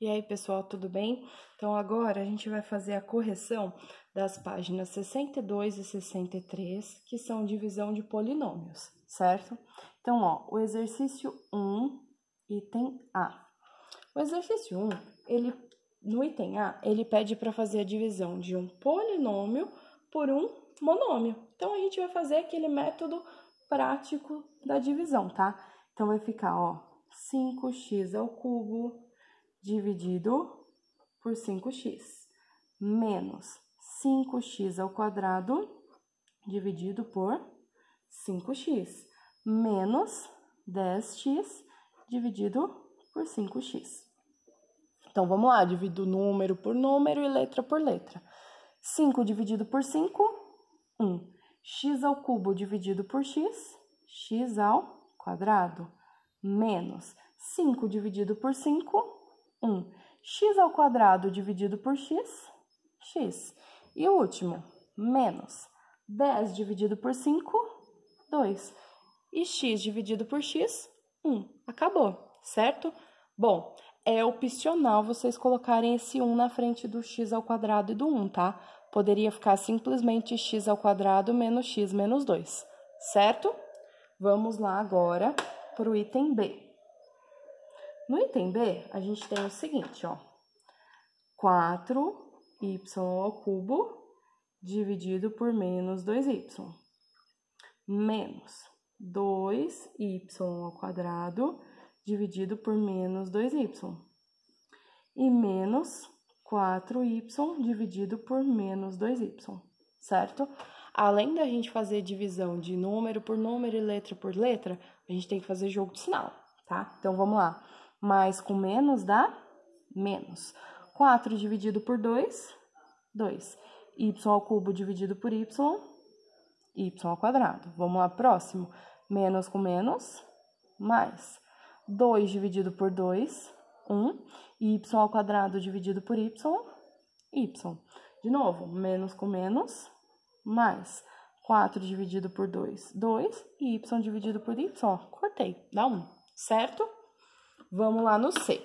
E aí, pessoal, tudo bem? Então, agora a gente vai fazer a correção das páginas 62 e 63, que são divisão de polinômios, certo? Então, ó, o exercício 1, item A. O exercício 1, ele, no item A, ele pede para fazer a divisão de um polinômio por um monômio. Então, a gente vai fazer aquele método prático da divisão, tá? Então, vai ficar, ó, 5x ao cubo dividido por 5x, menos 5x ao quadrado dividido por 5x, menos 10x dividido por 5x. Então, vamos lá, divido número por número e letra por letra. 5 dividido por 5, 1. x ao cubo dividido por x, x ao quadrado, menos 5 dividido por 5, 1. x ao quadrado dividido por x, x. E o último, menos 10 dividido por 5, 2. E x dividido por x, 1. Acabou, certo? Bom, é opcional vocês colocarem esse 1 na frente do x ao quadrado e do 1, tá? Poderia ficar simplesmente x ao quadrado menos x menos 2, certo? Vamos lá agora para o item B. No item B, a gente tem o seguinte, ó. 4y dividido por menos 2y. Menos 2y dividido por menos 2y. E menos 4y dividido por menos 2y, certo? Além da gente fazer divisão de número por número e letra por letra, a gente tem que fazer jogo de sinal, tá? Então, vamos lá. Mais com menos dá menos. 4 dividido por 2, 2. y ao cubo dividido por y, y ao quadrado. Vamos lá, próximo. Menos com menos, mais. 2 dividido por 2, 1. y ao quadrado dividido por y, y. De novo, menos com menos, mais. 4 dividido por 2, 2. E y dividido por y, cortei, dá 1, certo? Vamos lá no C.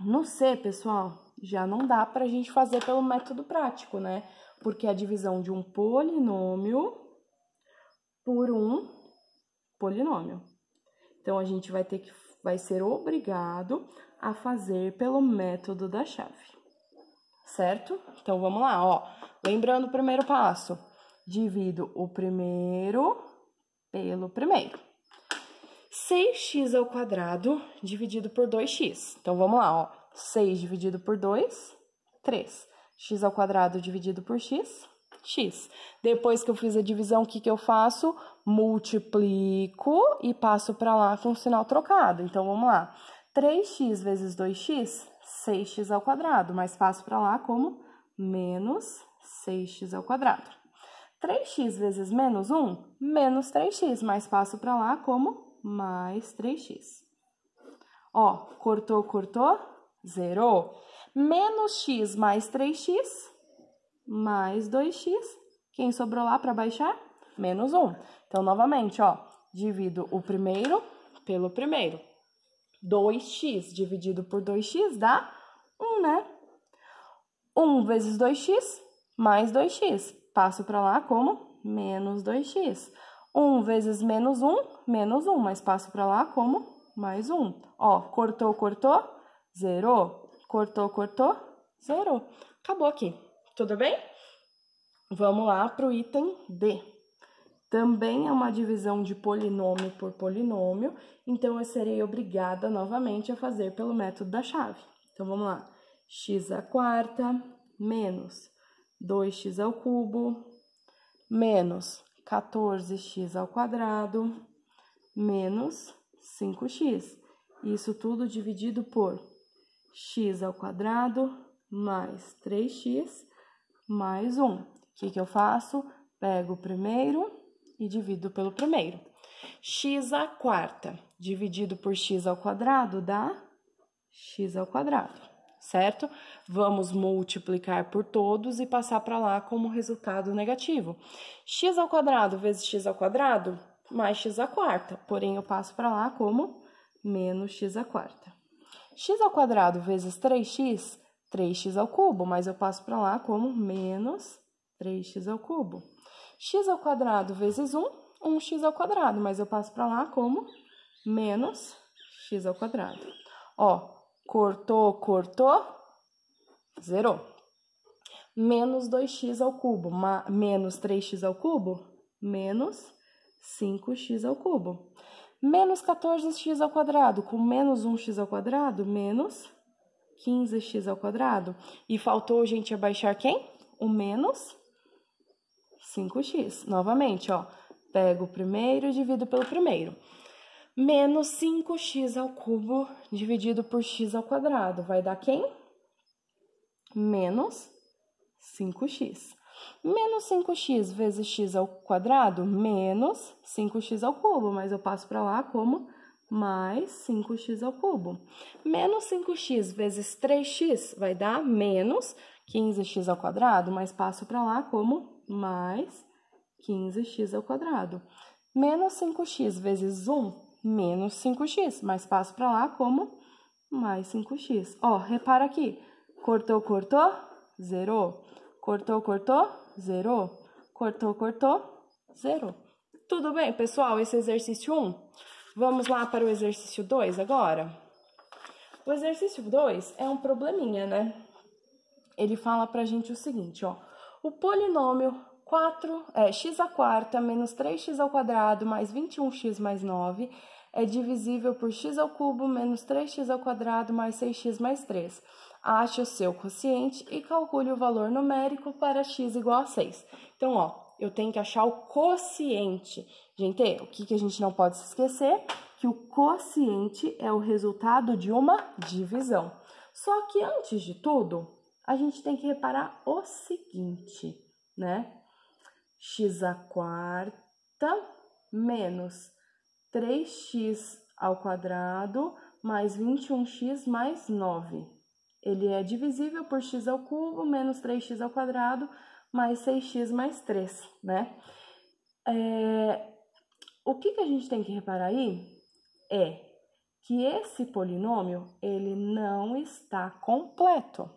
No C, pessoal, já não dá para a gente fazer pelo método prático, né? Porque é a divisão de um polinômio por um polinômio. Então, a gente vai ter que vai ser obrigado a fazer pelo método da chave. Certo? Então vamos lá, ó. Lembrando o primeiro passo. Divido o primeiro pelo primeiro. 6x ao quadrado dividido por 2x. Então, vamos lá, ó. 6 dividido por 2, 3. x ao quadrado dividido por x, x. Depois que eu fiz a divisão, o que, que eu faço? Multiplico e passo para lá com o sinal trocado. Então, vamos lá. 3x vezes 2x, 6x ao quadrado, mas passo para lá como menos 6x ao quadrado. 3x vezes menos 1, menos 3x, mas passo para lá como mais 3x. Ó, cortou, cortou, zerou. Menos x mais 3x, mais 2x. Quem sobrou lá para baixar? Menos 1. Então, novamente, ó, divido o primeiro pelo primeiro. 2x dividido por 2x dá 1, né? 1 vezes 2x, mais 2x. Passo para lá como menos 2x. 1 vezes menos 1, menos 1, mas passo para lá como mais 1. Ó, cortou, cortou, zerou. Cortou, cortou, zerou. Acabou aqui. Tudo bem? Vamos lá para o item D. Também é uma divisão de polinômio por polinômio, então eu serei obrigada novamente a fazer pelo método da chave. Então vamos lá. x a quarta menos 2x ao cubo menos 14x ao quadrado menos 5x. Isso tudo dividido por x ao quadrado mais 3x mais 1. O que, que eu faço? Pego o primeiro e divido pelo primeiro. x à quarta dividido por x ao quadrado dá x ao quadrado certo? Vamos multiplicar por todos e passar para lá como resultado negativo. x ao quadrado vezes x ao quadrado mais x à quarta, porém eu passo para lá como menos x à quarta. x ao quadrado vezes 3x, 3x ao cubo, mas eu passo para lá como menos 3x ao cubo. x ao quadrado vezes 1, 1x ao quadrado, mas eu passo para lá como menos x ao quadrado. Ó, Cortou, cortou, zerou. Menos 2x ao cubo, menos 3x ao cubo, menos 5x ao cubo. Menos 14x ao quadrado, com menos 1x ao quadrado, menos 15x ao quadrado. E faltou, gente, abaixar quem? O menos 5x. Novamente, ó, pego o primeiro e divido pelo primeiro menos 5x ao cubo dividido por x ao quadrado. Vai dar quem? Menos 5x. Menos 5x vezes x ao quadrado, menos 5x ao cubo, mas eu passo para lá como mais 5x ao cubo. Menos 5x vezes 3x vai dar menos 15x ao quadrado, mas passo para lá como mais 15x ao quadrado. Menos 5x vezes 1 menos 5x, mas passo para lá como mais 5x. Ó, repara aqui, cortou, cortou, zerou. Cortou, cortou, zerou. Cortou, cortou, zerou. Tudo bem, pessoal? Esse é exercício 1. Vamos lá para o exercício 2 agora? O exercício 2 é um probleminha, né? Ele fala para a gente o seguinte, ó. O polinômio 4, é, x à quarta menos 3x ao quadrado mais 21x mais 9 é divisível por x ao cubo menos 3x ao quadrado mais 6x mais 3. Ache o seu quociente e calcule o valor numérico para x igual a 6. Então, ó, eu tenho que achar o quociente. Gente, é, o que, que a gente não pode se esquecer? Que o quociente é o resultado de uma divisão. Só que antes de tudo, a gente tem que reparar o seguinte, né? x a quarta menos 3x ao quadrado mais 21x mais 9. Ele é divisível por x ao cubo menos 3x ao quadrado mais 6x mais 3, né? É, o que, que a gente tem que reparar aí é que esse polinômio ele não está completo,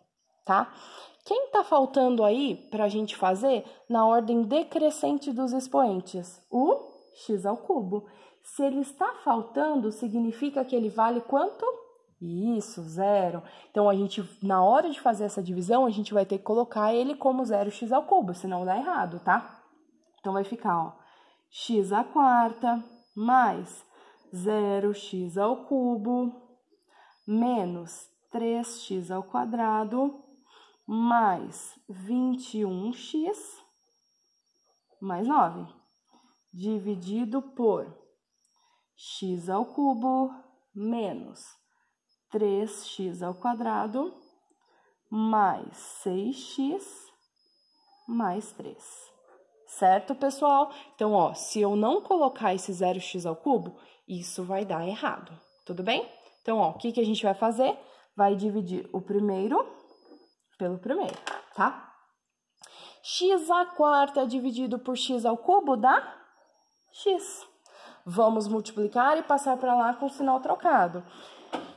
tá? Quem está faltando aí para a gente fazer na ordem decrescente dos expoentes? O x ao cubo. Se ele está faltando, significa que ele vale quanto? Isso, zero. Então a gente, na hora de fazer essa divisão, a gente vai ter que colocar ele como 0x ao cubo, senão dá errado, tá? Então vai ficar, ó, x à quarta mais 0x ao cubo menos 3x ao quadrado mais 21x mais 9, dividido por x ao cubo menos 3x ao quadrado mais 6x mais 3. Certo, pessoal? Então, ó, se eu não colocar esse 0x ao cubo, isso vai dar errado, tudo bem? Então, ó, o que, que a gente vai fazer? Vai dividir o primeiro pelo primeiro, tá? x à quarta dividido por x ao cubo dá x. Vamos multiplicar e passar para lá com o sinal trocado.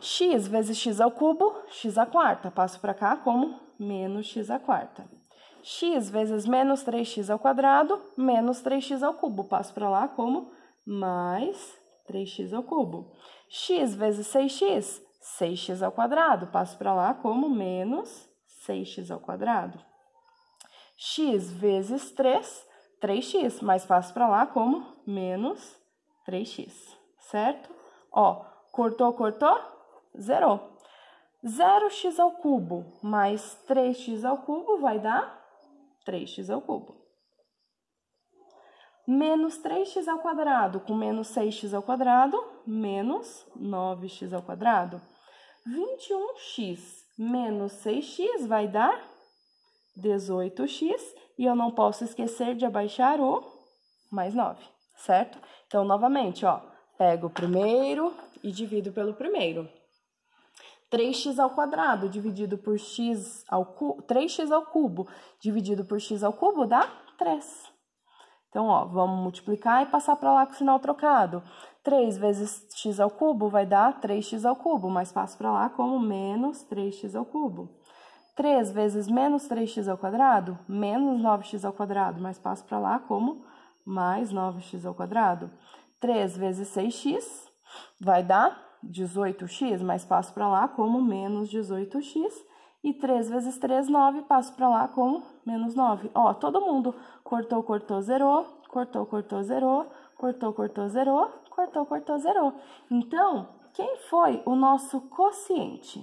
x vezes x ao cubo, x à quarta. Passo para cá como menos x à quarta. x vezes menos 3x ao quadrado, menos 3x ao cubo. Passo para lá como mais 3x ao cubo. x vezes 6x, 6x ao quadrado. Passo para lá como menos 6x ao quadrado. x vezes 3, 3x, mas passo para lá como menos 3x, certo? Ó, cortou, cortou, zerou. 0x ao cubo mais 3x ao cubo vai dar 3x ao cubo. Menos 3x ao quadrado com menos 6x ao quadrado, menos 9x ao quadrado. 21x menos 6x vai dar 18x. E eu não posso esquecer de abaixar o mais 9 certo? Então, novamente, ó, pego o primeiro e divido pelo primeiro. 3x ao quadrado dividido por x ao cubo, 3x ao cubo dividido por x ao cubo dá 3. Então, ó, vamos multiplicar e passar para lá com o sinal trocado. 3 vezes x ao cubo vai dar 3x ao cubo, mas passo para lá como menos 3x ao cubo. 3 vezes menos 3x ao quadrado, menos 9x ao quadrado, mas passo para lá como mais 9x ao quadrado. 3 vezes 6x vai dar 18x, mas passo para lá como menos 18x. E 3 vezes 3, 9, passo para lá como menos 9. Ó, todo mundo cortou, cortou, zerou, cortou, cortou, zerou, cortou, cortou, zerou, cortou, cortou, zerou. Então, quem foi o nosso quociente?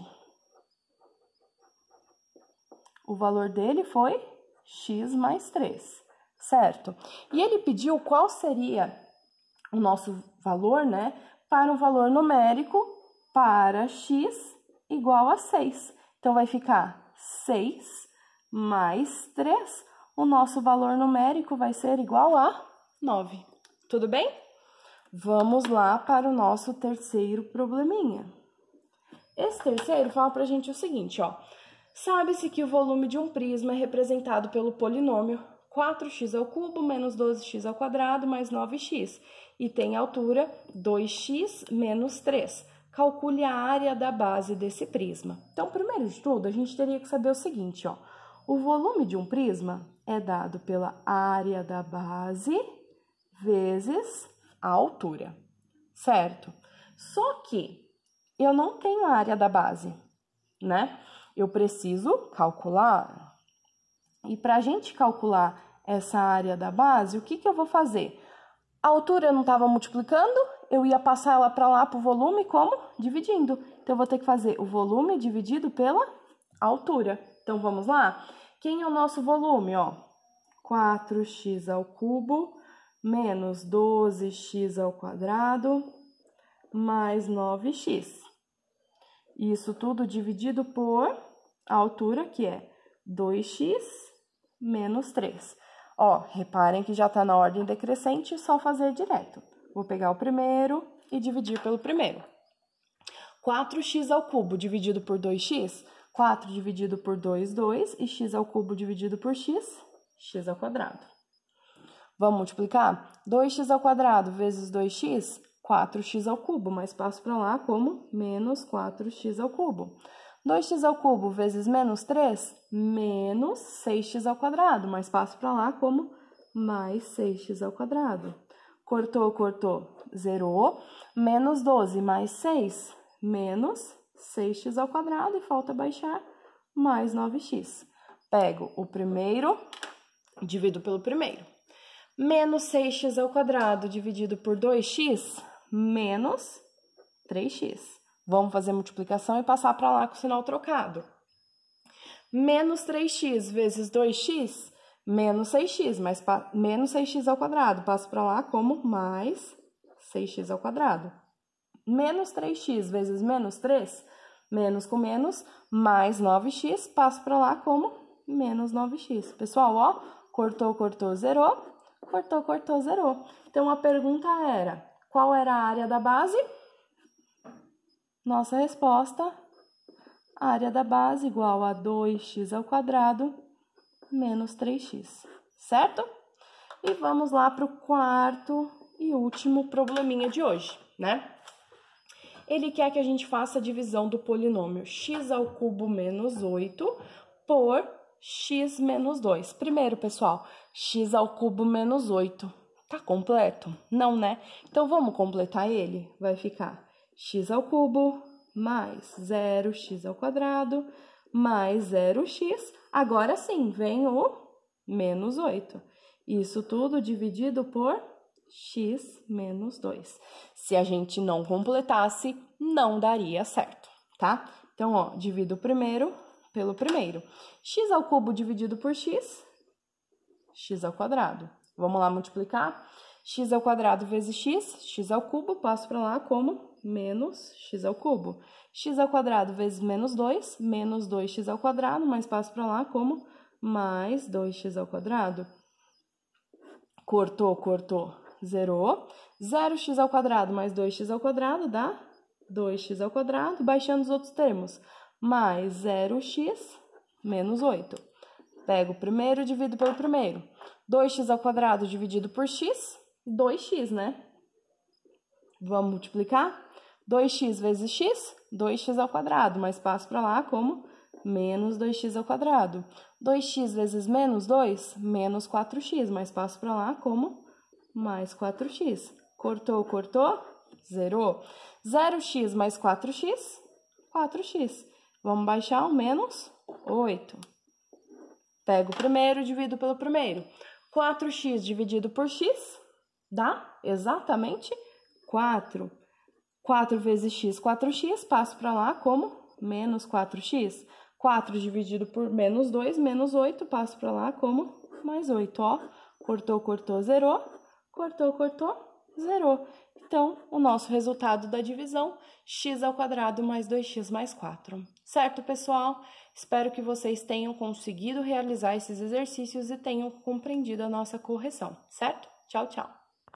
O valor dele foi x mais 3 certo? E ele pediu qual seria o nosso valor, né, para um valor numérico para x igual a 6. Então, vai ficar 6 mais 3. O nosso valor numérico vai ser igual a 9. Tudo bem? Vamos lá para o nosso terceiro probleminha. Esse terceiro fala para a gente o seguinte, ó. Sabe-se que o volume de um prisma é representado pelo polinômio 4x ao cubo menos 12x ao quadrado mais 9x e tem altura 2x menos 3. Calcule a área da base desse prisma. Então, primeiro de tudo, a gente teria que saber o seguinte, ó. O volume de um prisma é dado pela área da base vezes a altura, certo? Só que eu não tenho a área da base, né? Eu preciso calcular. E para a gente calcular essa área da base, o que, que eu vou fazer? A altura eu não estava multiplicando, eu ia passar ela para lá para o volume, como? Dividindo. Então, eu vou ter que fazer o volume dividido pela altura. Então, vamos lá? Quem é o nosso volume? Ó, 4x ao cubo menos 12x ao quadrado mais 9x. Isso tudo dividido por a altura, que é 2x menos 3. Ó, reparem que já está na ordem decrescente, só fazer direto. Vou pegar o primeiro e dividir pelo primeiro. 4x ao cubo dividido por 2x, 4 dividido por 2, 2, e x ao cubo dividido por x, x ao quadrado. Vamos multiplicar? 2x ao quadrado vezes 2x, 4x ao cubo, mas passo para lá como menos 4x ao cubo. 2x ao cubo vezes menos 3, menos 6x ao quadrado, mas passo para lá como mais 6x ao quadrado. Cortou, cortou, zerou. Menos 12 mais 6, menos 6x ao quadrado e falta baixar mais 9x. Pego o primeiro, divido pelo primeiro. Menos 6x ao quadrado dividido por 2x, menos 3x. Vamos fazer multiplicação e passar para lá com o sinal trocado. Menos 3x vezes 2x, menos 6x, mas menos 6x ao quadrado. Passo para lá como mais 6x ao quadrado. Menos 3x vezes menos 3, menos com menos, mais 9x, passo para lá como menos 9x. Pessoal, ó, cortou, cortou, zerou, cortou, cortou, zerou. Então, a pergunta era, qual era a área da base? Nossa resposta, área da base igual a 2x ao quadrado menos 3x, certo? E vamos lá para o quarto e último probleminha de hoje, né? Ele quer que a gente faça a divisão do polinômio x ao cubo menos 8 por x menos 2. Primeiro, pessoal, x ao cubo menos 8. Tá completo? Não, né? Então vamos completar ele? Vai ficar x ao cubo mais 0x ao quadrado mais 0x. Agora sim, vem o menos 8. Isso tudo dividido por x menos 2. Se a gente não completasse, não daria certo, tá? Então, ó, divido o primeiro pelo primeiro. x ao cubo dividido por x, x ao quadrado. Vamos lá multiplicar? x ao quadrado vezes x, x ao cubo, passo para lá como menos x ao cubo. x ao quadrado vezes menos 2, menos 2x ao quadrado, mas passo para lá como mais 2x ao quadrado. Cortou, cortou, zerou. 0x ao quadrado mais 2x ao quadrado dá 2x ao quadrado, baixando os outros termos. Mais 0x menos 8. Pego o primeiro, divido pelo primeiro. 2x ao quadrado dividido por x, 2x, né? Vamos multiplicar? 2x vezes x, 2x ao quadrado, mas passo para lá como menos 2x ao quadrado. 2x vezes menos 2, menos 4x, mas passo para lá como mais 4x. Cortou, cortou, zerou. 0x mais 4x, 4x. Vamos baixar o menos 8. Pego o primeiro, divido pelo primeiro. 4x dividido por x, Dá exatamente 4. 4 vezes x, 4x, passo para lá como menos 4x. 4 dividido por menos 2, menos 8, passo para lá como mais 8. Ó, cortou, cortou, zerou, cortou, cortou, zerou. Então, o nosso resultado da divisão, x ao quadrado mais 2x mais 4. Certo, pessoal? Espero que vocês tenham conseguido realizar esses exercícios e tenham compreendido a nossa correção, certo? Tchau, tchau!